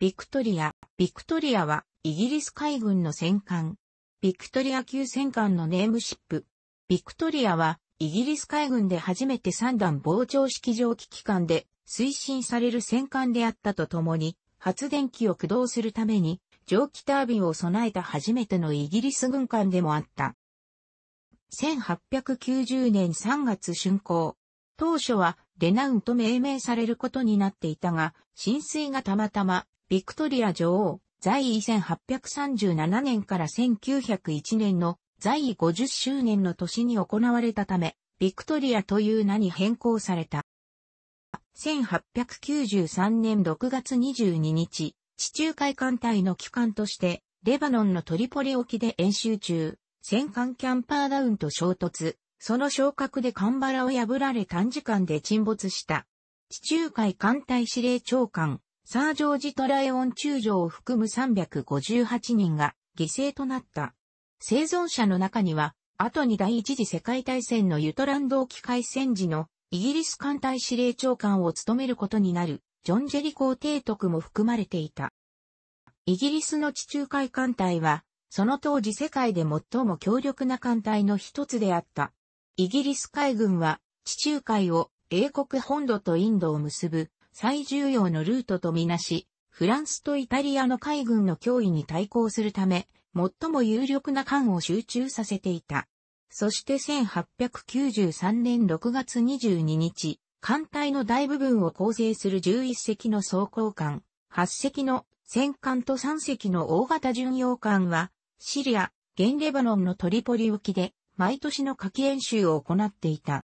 ビクトリア。ビクトリアは、イギリス海軍の戦艦。ビクトリア級戦艦のネームシップ。ビクトリアは、イギリス海軍で初めて3段膨張式蒸気機関で推進される戦艦であったとともに、発電機を駆動するために、蒸気タービンを備えた初めてのイギリス軍艦でもあった。1890年3月竣工。当初はレナウンと命名されることになっていたが、浸水がたまたまビクトリア女王、在位1837年から1901年の在位50周年の年に行われたため、ビクトリアという名に変更された。1893年6月22日、地中海艦隊の機関として、レバノンのトリポリ沖で演習中、戦艦キャンパーダウンと衝突、その昇格でカンバラを破られ短時間で沈没した。地中海艦隊司令長官、サージョージ・トラエオン中将を含む358人が犠牲となった。生存者の中には、後に第一次世界大戦のユトランド沖海戦時のイギリス艦隊司令長官を務めることになるジョン・ジェリコー提督も含まれていた。イギリスの地中海艦隊は、その当時世界で最も強力な艦隊の一つであった。イギリス海軍は地中海を英国本土とインドを結ぶ最重要のルートとみなし、フランスとイタリアの海軍の脅威に対抗するため、最も有力な艦を集中させていた。そして1893年6月22日、艦隊の大部分を構成する11隻の装甲艦、8隻の戦艦と3隻の大型巡洋艦は、シリア、現レバノンのトリポリ沖で、毎年の夏季演習を行っていた。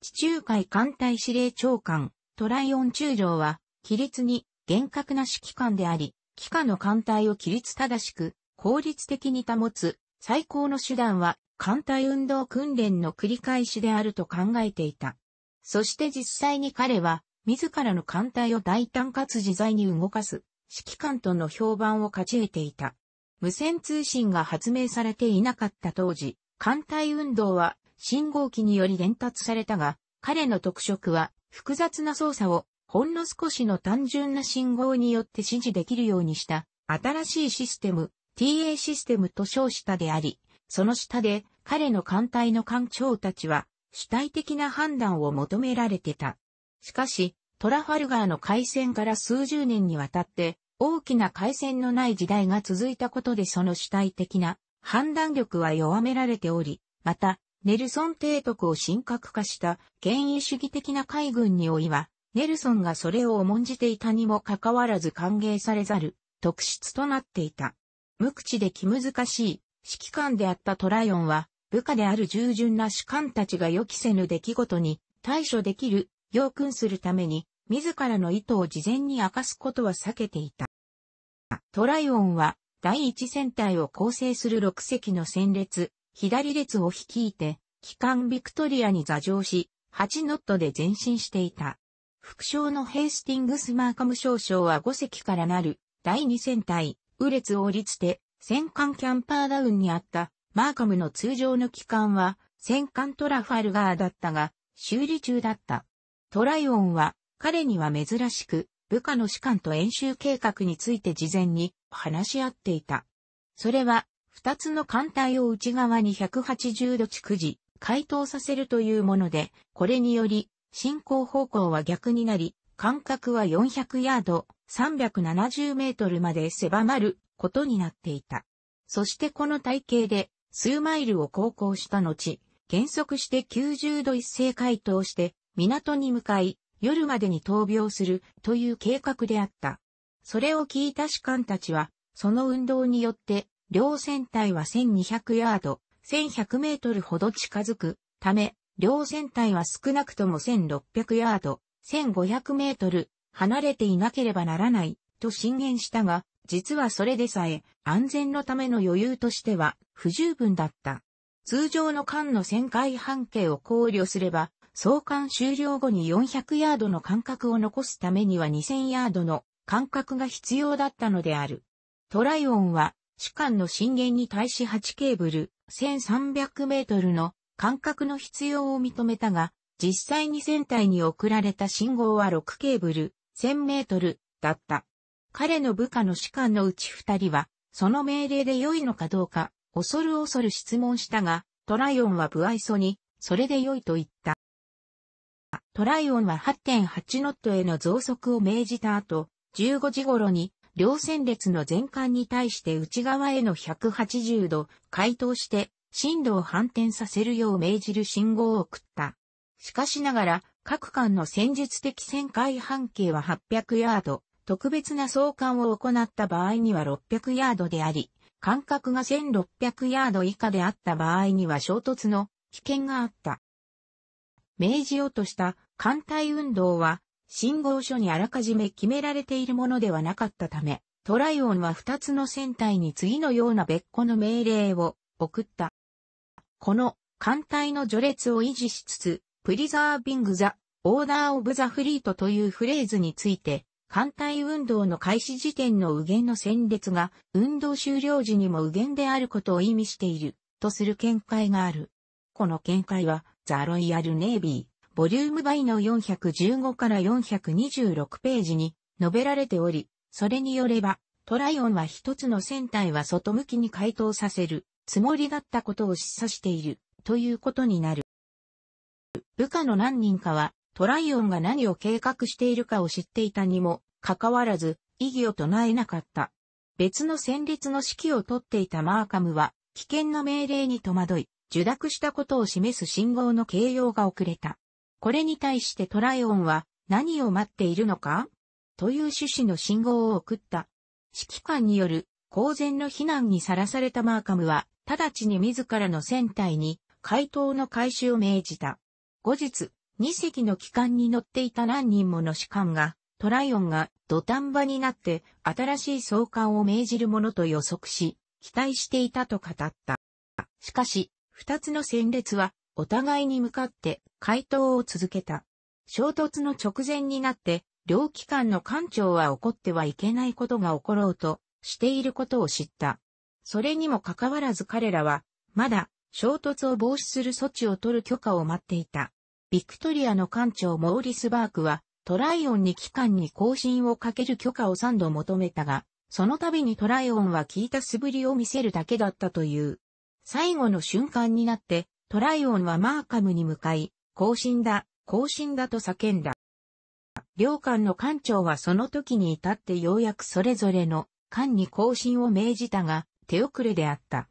地中海艦隊司令長官、トライオン中将は、規律に厳格な指揮官であり、機下の艦隊を規律正しく、効率的に保つ、最高の手段は、艦隊運動訓練の繰り返しであると考えていた。そして実際に彼は、自らの艦隊を大胆かつ自在に動かす、指揮官との評判を勝ち得ていた。無線通信が発明されていなかった当時、艦隊運動は信号機により伝達されたが、彼の特色は複雑な操作をほんの少しの単純な信号によって指示できるようにした新しいシステム TA システムと称したであり、その下で彼の艦隊の艦長たちは主体的な判断を求められてた。しかし、トラファルガーの海戦から数十年にわたって大きな海戦のない時代が続いたことでその主体的な判断力は弱められており、またネルソン提督を神格化した権威主義的な海軍においは、ネルソンがそれを重んじていたにもかかわらず歓迎されざる特質となっていた。無口で気難しい指揮官であったトライオンは、部下である従順な士官たちが予期せぬ出来事に対処できる、要訓するために、自らの意図を事前に明かすことは避けていた。トライオンは、第一戦隊を構成する6隻の戦列、左列を率いて、機関ビクトリアに座上し、8ノットで前進していた。副将のヘイスティングス・マーカム少将は5隻からなる第2戦隊、ウレツを降りつて、戦艦キャンパーダウンにあったマーカムの通常の機関は戦艦トラファルガーだったが修理中だった。トライオンは彼には珍しく部下の士官と演習計画について事前に話し合っていた。それは二つの艦隊を内側に180度築次、解凍させるというもので、これにより、進行方向は逆になり、間隔は400ヤード、370メートルまで狭まることになっていた。そしてこの体型で、数マイルを航行した後、減速して90度一斉解凍して、港に向かい、夜までに闘病するという計画であった。それを聞いた士官たちは、その運動によって両船体は1200ヤード、1100メートルほど近づくため、両船体は少なくとも1600ヤード、1500メートル離れていなければならないと進言したが、実はそれでさえ安全のための余裕としては不十分だった。通常の艦の旋回半径を考慮すれば、送関終了後に400ヤードの間隔を残すためには2000ヤードの間隔が必要だったのである。トライオンは士官の震源に対し8ケーブル、1300メートルの間隔の必要を認めたが、実際に船体に送られた信号は6ケーブル、1000メートルだった。彼の部下の士官のうち二人は、その命令で良いのかどうか、恐る恐る質問したが、トライオンは不愛想に、それで良いと言った。トライオンは8.8ノットへの増速を命じた後、15時頃に両線列の前艦に対して内側への180度回答して進路を反転させるよう命じる信号を送った。しかしながら各艦の戦術的旋回半径は800ヤード、特別な相関を行った場合には600ヤードであり、間隔が1600ヤード以下であった場合には衝突の危険があった。明ようとした艦隊運動は信号書にあらかじめ決められているものではなかったため、トライオンは2つの船体に次のような別個の命令を送った。この艦隊の序列を維持しつつ、プリザービングザ・オーダー・オブ・ザ・フリートというフレーズについて、艦隊運動の開始時点の右舷の戦列が、運動終了時にも右舷であることを意味している、とする見解がある。この見解は、ザ・ロイヤル・ネイビー。ボリューム倍の415から426ページに述べられており、それによれば、トライオンは一つの船体は外向きに回答させるつもりだったことを示唆しているということになる。部下の何人かはトライオンが何を計画しているかを知っていたにもかかわらず異議を唱えなかった。別の戦列の指揮を取っていたマーカムは危険な命令に戸惑い、受諾したことを示す信号の形容が遅れた。これに対してトライオンは何を待っているのかという趣旨の信号を送った。指揮官による公然の非難にさらされたマーカムは、直ちに自らの船体に回答の開始を命じた。後日、2隻の機関に乗っていた何人もの士官が、トライオンが土壇場になって新しい送還を命じるものと予測し、期待していたと語った。しかし、二つの戦列はお互いに向かって回答を続けた。衝突の直前になって、両機関の艦長は怒ってはいけないことが起ころうとしていることを知った。それにもかかわらず彼らは、まだ衝突を防止する措置を取る許可を待っていた。ビクトリアの艦長モーリス・バークは、トライオンに機関に更新をかける許可を3度求めたが、その度にトライオンは聞いた素振りを見せるだけだったという。最後の瞬間になって、トライオンはマーカムに向かい、更新だ、更新だと叫んだ。両艦の艦長はその時に至ってようやくそれぞれの艦に更新を命じたが、手遅れであった。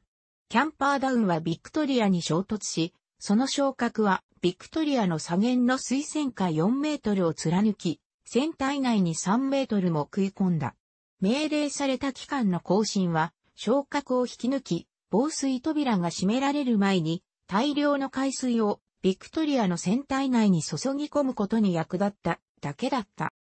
キャンパーダウンはビクトリアに衝突し、その昇格はビクトリアの左舷の水線下4メートルを貫き、船体内に3メートルも食い込んだ。命令された機関の更新は、昇格を引き抜き、防水扉が閉められる前に、大量の海水をビクトリアの船体内に注ぎ込むことに役立っただけだった。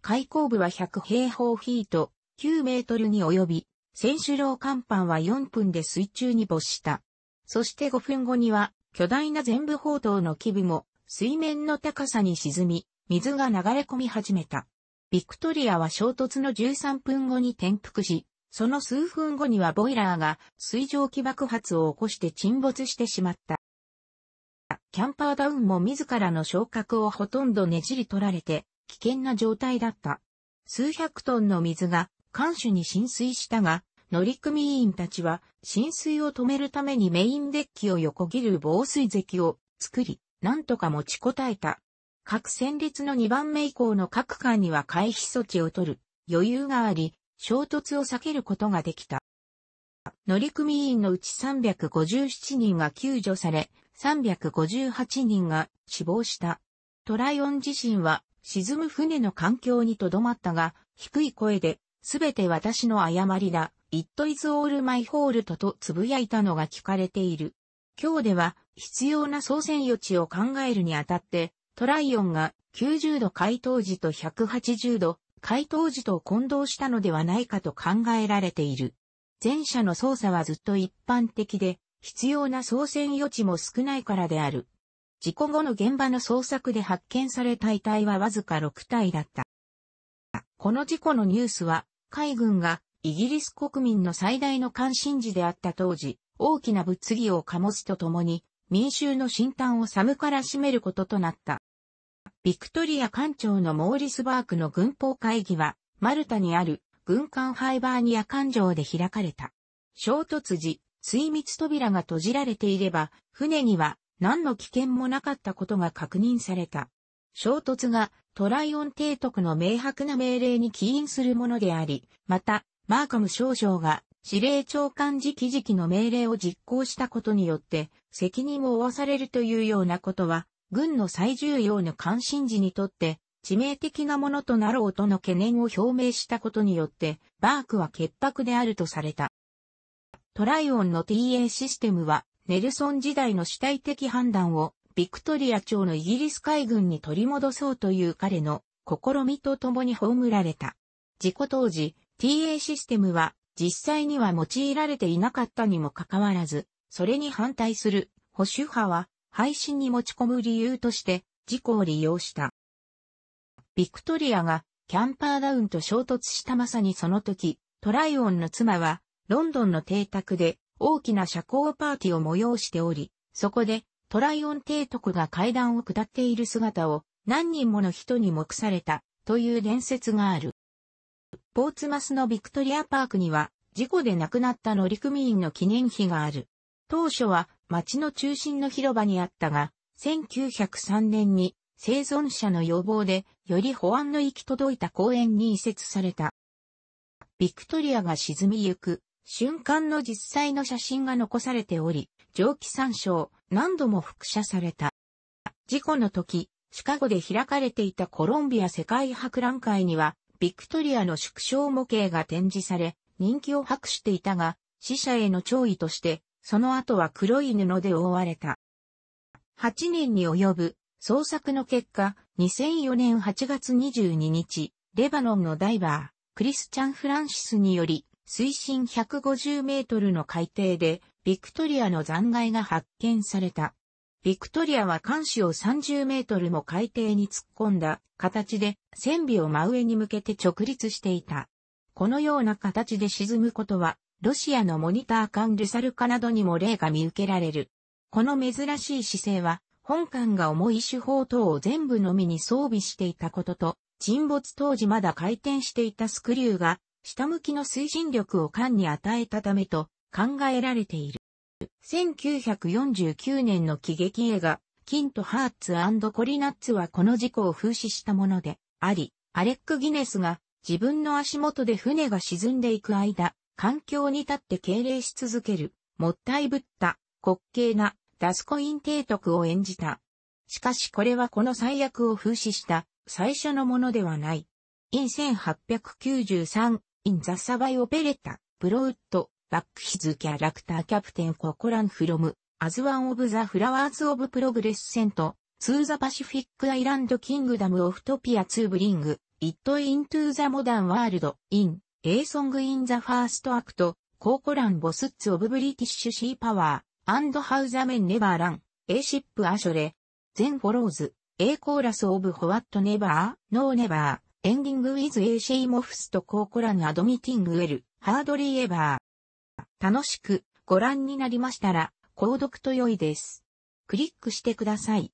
開口部は100平方フィート、9メートルに及び、選手楼甲板は4分で水中に没した。そして5分後には、巨大な全部砲塔の基部も水面の高さに沈み、水が流れ込み始めた。ビクトリアは衝突の13分後に転覆し、その数分後にはボイラーが水蒸気爆発を起こして沈没してしまった。キャンパーダウンも自らの昇格をほとんどねじり取られて危険な状態だった。数百トンの水が艦首に浸水したが、乗組員たちは浸水を止めるためにメインデッキを横切る防水石を作り、なんとか持ちこたえた。各戦列の2番目以降の各艦には回避措置を取る余裕があり、衝突を避けることができた。乗組員のうち357人が救助され、358人が死亡した。トライオン自身は沈む船の環境にとどまったが、低い声で、すべて私の誤りだ、It is all my fault と呟いたのが聞かれている。今日では必要な操船予知を考えるにあたって、トライオンが90度回答時と180度回答時と混同したのではないかと考えられている。前者の操作はずっと一般的で、必要な操船余地も少ないからである。事故後の現場の捜索で発見された遺体はわずか6体だった。この事故のニュースは、海軍がイギリス国民の最大の関心事であった当時、大きな物議を醸すとともに、民衆の新端を寒からしめることとなった。ビクトリア艦長のモーリス・バークの軍法会議は、マルタにある軍艦ハイバーニア艦上で開かれた。衝突時、水密扉が閉じられていれば、船には何の危険もなかったことが確認された。衝突がトライオン提督の明白な命令に起因するものであり、また、マーカム少将が司令長官直々の命令を実行したことによって責任を負わされるというようなことは軍の最重要な関心事にとって致命的なものとなろうとの懸念を表明したことによって、バークは潔白であるとされた。トライオンの TA システムは、ネルソン時代の主体的判断を、ビクトリア朝のイギリス海軍に取り戻そうという彼の試みと共に葬られた。事故当時、TA システムは実際には用いられていなかったにもかかわらず、それに反対する保守派は配信に持ち込む理由として事故を利用した。ビクトリアがキャンパーダウンと衝突したまさにその時、トライオンの妻はロンドンの邸宅で大きな社交パーティーを催しており、そこでトライオン提督が階段を下っている姿を何人もの人に目されたという伝説がある。ポーツマスのビクトリアパークには事故で亡くなった乗組員の記念碑がある。当初は町の中心の広場にあったが、1903年に生存者の要望でより保安の行き届いた公園に移設された。ビクトリアが沈みゆく瞬間の実際の写真が残されており、蒸気参照、何度も複写された。事故の時、シカゴで開かれていたコロンビア世界博覧会には、ビクトリアの縮小模型が展示され、人気を博していたが、死者への弔意として、その後は黒い布で覆われた。8年に及ぶ捜索の結果、2004年8月22日、レバノンのダイバー、クリスチャン・フランシスにより、水深150メートルの海底で、ビクトリアの残骸が発見された。ビクトリアは艦首を30メートルも海底に突っ込んだ形で、船尾を真上に向けて直立していた。このような形で沈むことはロシアのモニター艦ルサルカなどにも例が見受けられる。この珍しい姿勢は、本艦が重い手法等を全部のみに装備していたことと、沈没当時まだ回転していたスクリューが、下向きの推進力を艦に与えたためと考えられている。1949年の喜劇映画、キント・ハーツコリナッツはこの事故を風刺したものであり、アレック・ギネスが自分の足元で船が沈んでいく間、環境に立って敬礼し続ける、もったいぶった、滑稽な、ダスコイン提督を演じた。しかしこれはこの災厄を風刺した、最初のものではない。in 1893 in the survey operetta, brought back his character Captain Corcoran from, as one of the flowers of progress sent, to the Pacific Island Kingdom of Topia to bring, it into the modern world, in A Song in the First Act, コーコランボスッツオブブリティッシュシーパワー、アンドハウザメンネバーラン、A シップアショレ、全フォローズ、A コーラスオブホワットネバー、ノーネバー、エンディングウィズエイ・シェイ・モフスとコーコランアドミティングウェル、ハードリーエバー。楽しくご覧になりましたら、購読と良いです。クリックしてください。